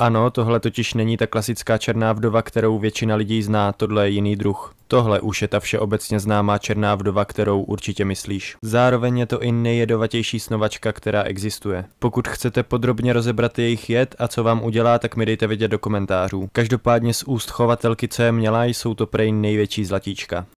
Ano, tohle totiž není ta klasická černá vdova, kterou většina lidí zná, tohle je jiný druh. Tohle už je ta všeobecně známá černá vdova, kterou určitě myslíš. Zároveň je to i nejjedovatější snovačka, která existuje. Pokud chcete podrobně rozebrat jejich jed a co vám udělá, tak mi dejte vědět do komentářů. Každopádně z úst chovatelky, co je měla, jsou to prej největší zlatíčka.